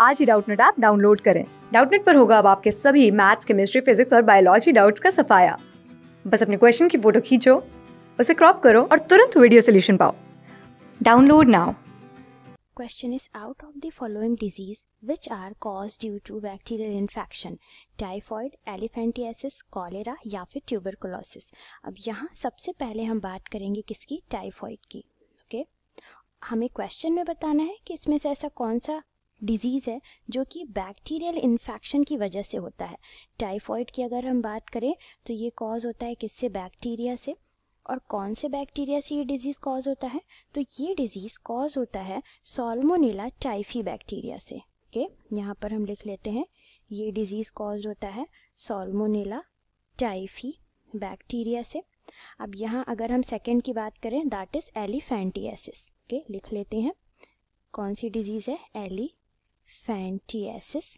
आज ही Doubtnut app download करें डाउटनेट पर होगा अब आपके सभी मैथ्स केमिस्ट्री फिजिक्स और बायोलॉजी डाउट्स का सफाया बस अपने क्वेश्चन की फोटो खींचो उसे क्रॉप करो और तुरंत वीडियो सोल्यूशन पाओ download now question is out of the following disease which are caused due to bacterial infection typhoid elephantiasis cholera या फिर tuberculosis अब यहाँ सबसे पहले हम बात करेंगे किसकी टाइफॉइड की ओके okay? हमें क्वेश्चन में बताना है कि इसमें से ऐसा कौन सा डिजीज़ है जो कि बैक्टीरियल इन्फेक्शन की वजह से होता है टाइफॉइड की अगर हम बात करें तो ये कॉज होता है किससे बैक्टीरिया से और कौन से बैक्टीरिया से ये डिजीज़ कॉज होता है तो ये डिजीज़ कॉज होता है सोलमोनीला टाइफी बैक्टीरिया से ओके okay? यहाँ पर हम लिख लेते हैं ये डिजीज़ कॉज होता है सोलमोनीला टाइफी बैक्टीरिया से अब यहाँ अगर हम सेकेंड की बात करें दैट इज़ एलिफेंटियासिस ओके लिख लेते हैं कौन सी डिजीज़ है एली फैंटियासिस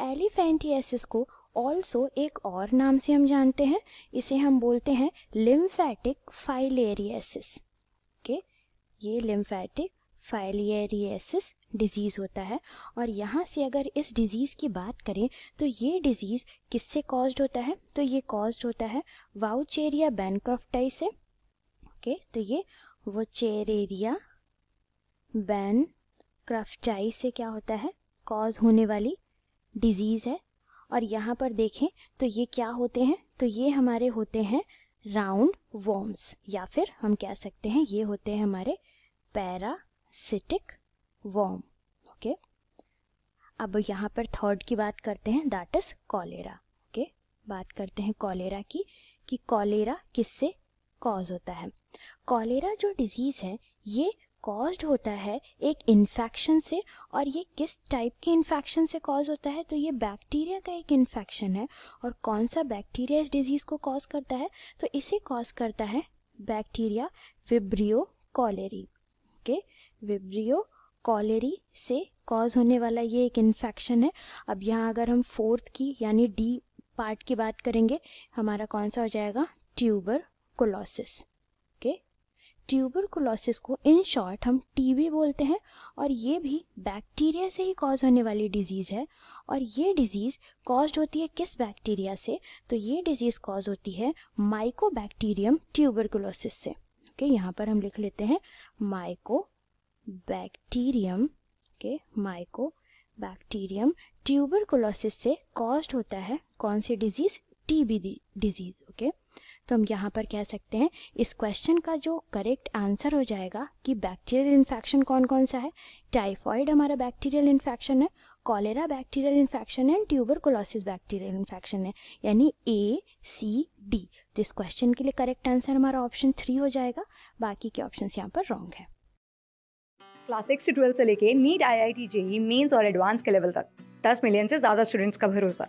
एलिफेंटियासिस को ऑल्सो एक और नाम से हम जानते हैं इसे हम बोलते हैं लिम्फैटिक फाइलेरियासिस के ये लिम्फैटिक फाइलेरियासिस डिजीज़ होता है और यहाँ से अगर इस डिज़ीज़ की बात करें तो ये डिज़ीज़ किससे कॉज्ड होता है तो ये कॉज्ड होता है वाउचेरिया बैनक्रॉफ्टाई से ओके तो ये वोचेरेरिया बैन क्राफ्टाई से क्या होता है कॉज होने वाली डिजीज़ है और यहाँ पर देखें तो ये क्या होते हैं तो ये हमारे होते हैं राउंड वॉर्म्स या फिर हम कह सकते हैं ये होते हैं हमारे पैरासिटिक वॉर्म ओके अब यहाँ पर थर्ड की बात करते हैं दैट इज कॉलेरा ओके बात करते हैं कॉलेरा की कि कॉलेरा किससे कॉज होता है कॉलेरा जो डिजीज़ है ये कॉज्ड होता है एक इन्फेक्शन से और ये किस टाइप के इन्फेक्शन से कॉज होता है तो ये बैक्टीरिया का एक इन्फेक्शन है और कौन सा बैक्टीरिया इस डिजीज़ को कॉज करता है तो इसे कॉज करता है bacteria vibrio cholerae okay vibrio cholerae से कॉज होने वाला ये एक इन्फेक्शन है अब यहाँ अगर हम फोर्थ की यानी डी पार्ट की बात करेंगे हमारा कौन सा हो जाएगा ट्यूबर कोलोसिस ट्यूबरकुलोसिस को इन शॉर्ट हम टीबी बोलते हैं और ये भी बैक्टीरिया से ही कॉज होने वाली डिजीज़ है और ये डिजीज़ कॉज होती है किस बैक्टीरिया से तो ये डिजीज़ कॉज होती है माइको ट्यूबर ट्यूबरकुलोसिस से ओके okay, यहाँ पर हम लिख लेते हैं माइको बैक्टीरियम के माइको बैक्टीरियम ट्यूबरकुलोसिस से कॉज होता है कौन सी डिजीज़ टीबी डिजीज़ ओके तो हम यहाँ पर कह सकते हैं इस क्वेश्चन का जो करेक्ट आंसर हो जाएगा कि बैक्टीरियल इन्फेक्शन कौन कौन सा है टाइफॉइड हमारा बैक्टीरियल इन्फेक्शन है कॉलेरा बैक्टीरियल इन्फेक्शन है ट्यूबरकुलोसिस बैक्टीरियल इन्फेक्शन है यानी ए सी डी तो इस क्वेश्चन के लिए करेक्ट आंसर हमारा ऑप्शन थ्री हो जाएगा बाकी के ऑप्शन यहाँ पर रॉन्ग है क्लास सिक्स से ट्वेल्थ से लेके NEET I I T JEE mains और एडवांस के लेवल तक दस मिलियन से ज़्यादा स्टूडेंट्स का भरोसा